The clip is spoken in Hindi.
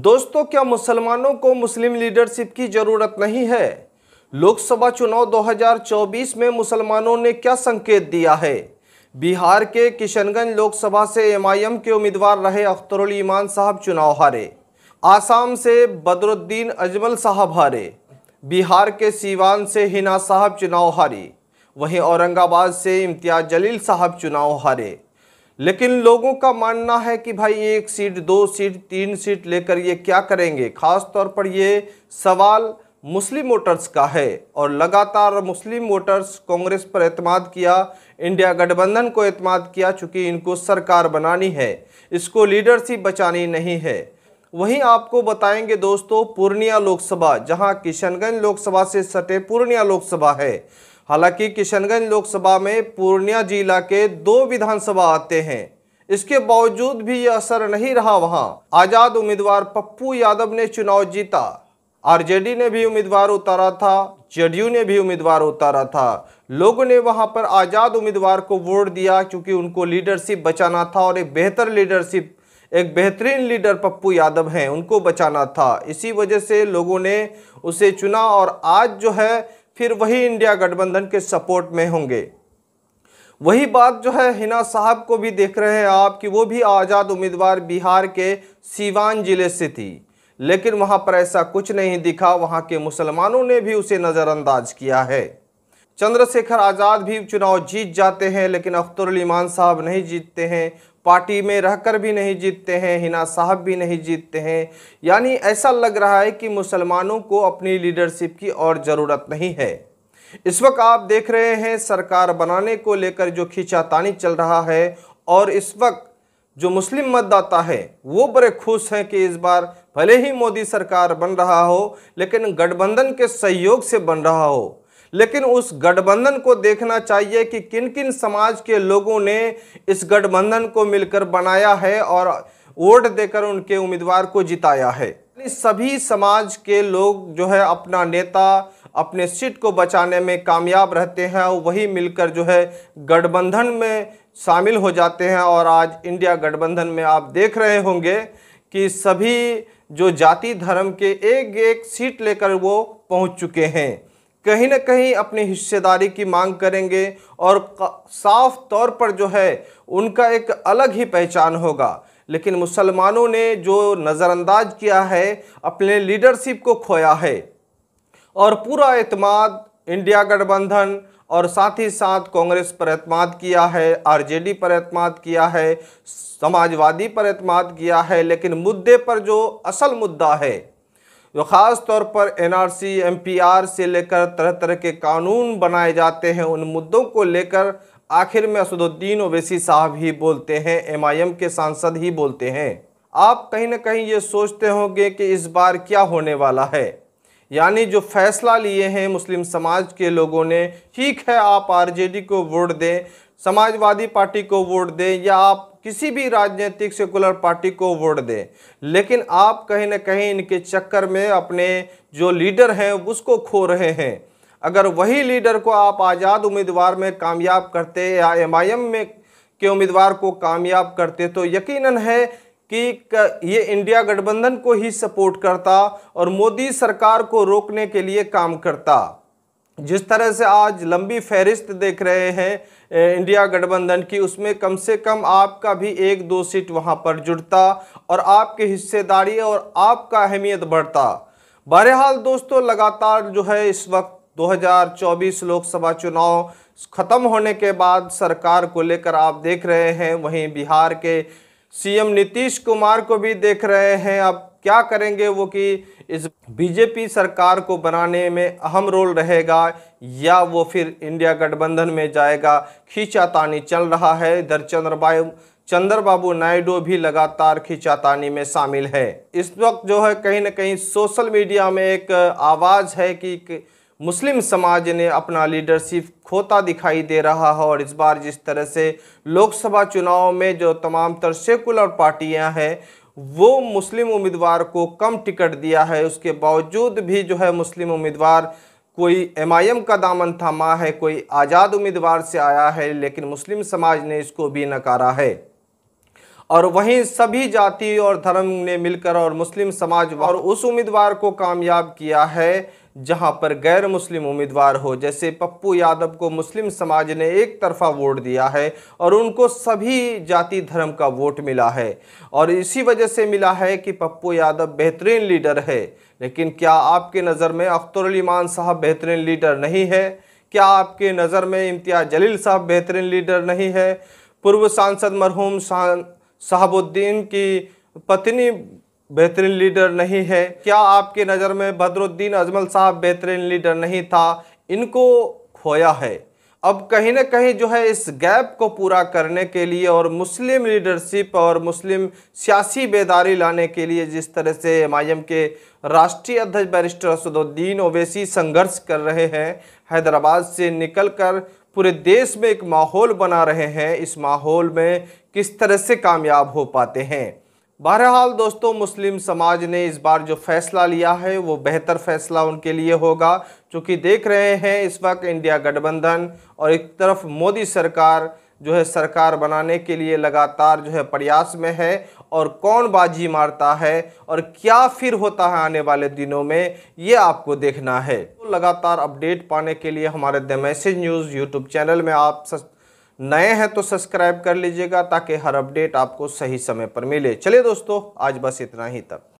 दोस्तों क्या मुसलमानों को मुस्लिम लीडरशिप की ज़रूरत नहीं है लोकसभा चुनाव 2024 में मुसलमानों ने क्या संकेत दिया है बिहार के किशनगंज लोकसभा से एमआईएम के उम्मीदवार रहे अख्तरुल ईमान साहब चुनाव हारे आसाम से बदरुद्दीन अजमल साहब हारे बिहार के सीवान से हिना साहब चुनाव हारी वहीं औरंगाबाद से इम्तियाज जलील साहब चुनाव हारे लेकिन लोगों का मानना है कि भाई एक सीट दो सीट तीन सीट लेकर ये क्या करेंगे खास तौर पर ये सवाल मुस्लिम वोटर्स का है और लगातार मुस्लिम वोटर्स कांग्रेस पर अतमाद किया इंडिया गठबंधन को अतमाद किया चूँकि इनको सरकार बनानी है इसको लीडरशिप बचानी नहीं है वहीं आपको बताएंगे दोस्तों पूर्णिया लोकसभा जहां किशनगंज लोकसभा से सटे पूर्णिया लोकसभा है हालांकि किशनगंज लोकसभा में पूर्णिया जिला के दो विधानसभा आते हैं इसके बावजूद भी यह असर नहीं रहा वहां आजाद उम्मीदवार पप्पू यादव ने चुनाव जीता आरजेडी ने भी उम्मीदवार उतारा था जेडीयू ने भी उम्मीदवार उतारा था लोगों ने वहां पर आज़ाद उम्मीदवार को वोट दिया क्योंकि उनको लीडरशिप बचाना था और एक बेहतर लीडरशिप एक बेहतरीन लीडर पप्पू यादव हैं उनको बचाना था इसी वजह से लोगों ने उसे चुना और आज जो है फिर वही इंडिया गठबंधन के सपोर्ट में होंगे वही बात जो है हिना साहब को भी देख रहे हैं आप कि वो भी आज़ाद उम्मीदवार बिहार के सीवान ज़िले से थी लेकिन वहाँ पर ऐसा कुछ नहीं दिखा वहाँ के मुसलमानों ने भी उसे नज़रअंदाज किया है चंद्रशेखर आज़ाद भी चुनाव जीत जाते हैं लेकिन अख्तरलीमान साहब नहीं जीतते हैं पार्टी में रहकर भी नहीं जीतते हैं हिना साहब भी नहीं जीतते हैं यानी ऐसा लग रहा है कि मुसलमानों को अपनी लीडरशिप की और ज़रूरत नहीं है इस वक्त आप देख रहे हैं सरकार बनाने को लेकर जो खींचातानी चल रहा है और इस वक्त जो मुस्लिम मतदाता है वो बड़े खुश हैं कि इस बार भले ही मोदी सरकार बन रहा हो लेकिन गठबंधन के सहयोग से बन रहा हो लेकिन उस गठबंधन को देखना चाहिए कि किन किन समाज के लोगों ने इस गठबंधन को मिलकर बनाया है और वोट देकर उनके उम्मीदवार को जिताया है सभी समाज के लोग जो है अपना नेता अपने सीट को बचाने में कामयाब रहते हैं और वही मिलकर जो है गठबंधन में शामिल हो जाते हैं और आज इंडिया गठबंधन में आप देख रहे होंगे कि सभी जो जाति धर्म के एक एक सीट लेकर वो पहुंच चुके हैं कहीं ना कहीं अपनी हिस्सेदारी की मांग करेंगे और साफ तौर पर जो है उनका एक अलग ही पहचान होगा लेकिन मुसलमानों ने जो नज़रअंदाज किया है अपने लीडरशिप को खोया है और पूरा अतमाद इंडिया गठबंधन और साथ ही साथ कांग्रेस पर अतमाद किया है आरजेडी पर अतमाद किया है समाजवादी पर अतमाद किया है लेकिन मुद्दे पर जो असल मुद्दा है जो ख़ास तौर पर एनआरसी एमपीआर से लेकर तरह तरह के कानून बनाए जाते हैं उन मुद्दों को लेकर आखिर में असदुद्दीन ओवैसी साहब ही बोलते हैं एमआईएम के सांसद ही बोलते हैं आप कहीं ना कहीं ये सोचते होंगे कि इस बार क्या होने वाला है यानी जो फैसला लिए हैं मुस्लिम समाज के लोगों ने ठीक है आप आरजेडी को वोट दें समाजवादी पार्टी को वोट दें या आप किसी भी राजनीतिक सेकुलर पार्टी को वोट दें लेकिन आप कहीं ना कहीं इनके चक्कर में अपने जो लीडर हैं उसको खो रहे हैं अगर वही लीडर को आप आज़ाद उम्मीदवार में कामयाब करते या एम में के उम्मीदवार को कामयाब करते तो यकीनन है कि ये इंडिया गठबंधन को ही सपोर्ट करता और मोदी सरकार को रोकने के लिए काम करता जिस तरह से आज लंबी फहरिस्त देख रहे हैं इंडिया गठबंधन की उसमें कम से कम आपका भी एक दो सीट वहां पर जुड़ता और आपकी हिस्सेदारी और आपका अहमियत बढ़ता बहरहाल दोस्तों लगातार जो है इस वक्त 2024 लोकसभा चुनाव ख़त्म होने के बाद सरकार को लेकर आप देख रहे हैं वहीं बिहार के सीएम नीतीश कुमार को भी देख रहे हैं अब क्या करेंगे वो कि इस बीजेपी सरकार को बनाने में अहम रोल रहेगा या वो फिर इंडिया गठबंधन में जाएगा खींचातानी चल रहा है इधर चंद्रबाबू चंद्रबाबू नायडू भी लगातार खींचातानी में शामिल है इस वक्त जो है कहीं ना कहीं सोशल मीडिया में एक आवाज़ है कि मुस्लिम समाज ने अपना लीडरशिप खोता दिखाई दे रहा है और इस बार जिस तरह से लोकसभा चुनाव में जो तमाम तर सेकुलर पार्टियां हैं वो मुस्लिम उम्मीदवार को कम टिकट दिया है उसके बावजूद भी जो है मुस्लिम उम्मीदवार कोई एमआईएम का दामन थामा है कोई आज़ाद उम्मीदवार से आया है लेकिन मुस्लिम समाज ने इसको भी नकारा है और वहीं सभी जाति और धर्म ने मिलकर और मुस्लिम समाज और उस उम्मीदवार को कामयाब किया है जहां पर गैर मुस्लिम उम्मीदवार हो जैसे पप्पू यादव को मुस्लिम समाज ने एक तरफा वोट दिया है और उनको सभी जाति धर्म का वोट मिला है और इसी वजह से मिला है कि पप्पू यादव बेहतरीन लीडर है लेकिन क्या आपके नज़र में अख्तरलीमान साहब बेहतरीन लीडर नहीं है क्या आपके नज़र में इम्तियाज़ जलील साहब बेहतरीन लीडर नहीं है पूर्व सांसद मरहूम साहबुद्दीन की पत्नी बेहतरीन लीडर नहीं है क्या आपके नज़र में बदरुद्दीन अजमल साहब बेहतरीन लीडर नहीं था इनको खोया है अब कहीं ना कहीं जो है इस गैप को पूरा करने के लिए और मुस्लिम लीडरशिप और मुस्लिम सियासी बेदारी लाने के लिए जिस तरह से एम के राष्ट्रीय अध्यक्ष बैरिस्टर असदुद्दीन ओवैसी संघर्ष कर रहे हैं हैदराबाद से निकलकर पूरे देश में एक माहौल बना रहे हैं इस माहौल में किस तरह से कामयाब हो पाते हैं बहरहाल दोस्तों मुस्लिम समाज ने इस बार जो फैसला लिया है वो बेहतर फैसला उनके लिए होगा क्योंकि देख रहे हैं इस वक्त इंडिया गठबंधन और एक तरफ मोदी सरकार जो है सरकार बनाने के लिए लगातार जो है प्रयास में है और कौन बाजी मारता है और क्या फिर होता है आने वाले दिनों में ये आपको देखना है तो लगातार अपडेट पाने के लिए हमारे the message news YouTube channel में आप सस् नए हैं तो सब्सक्राइब कर लीजिएगा ताकि हर अपडेट आपको सही समय पर मिले चलिए दोस्तों आज बस इतना ही तक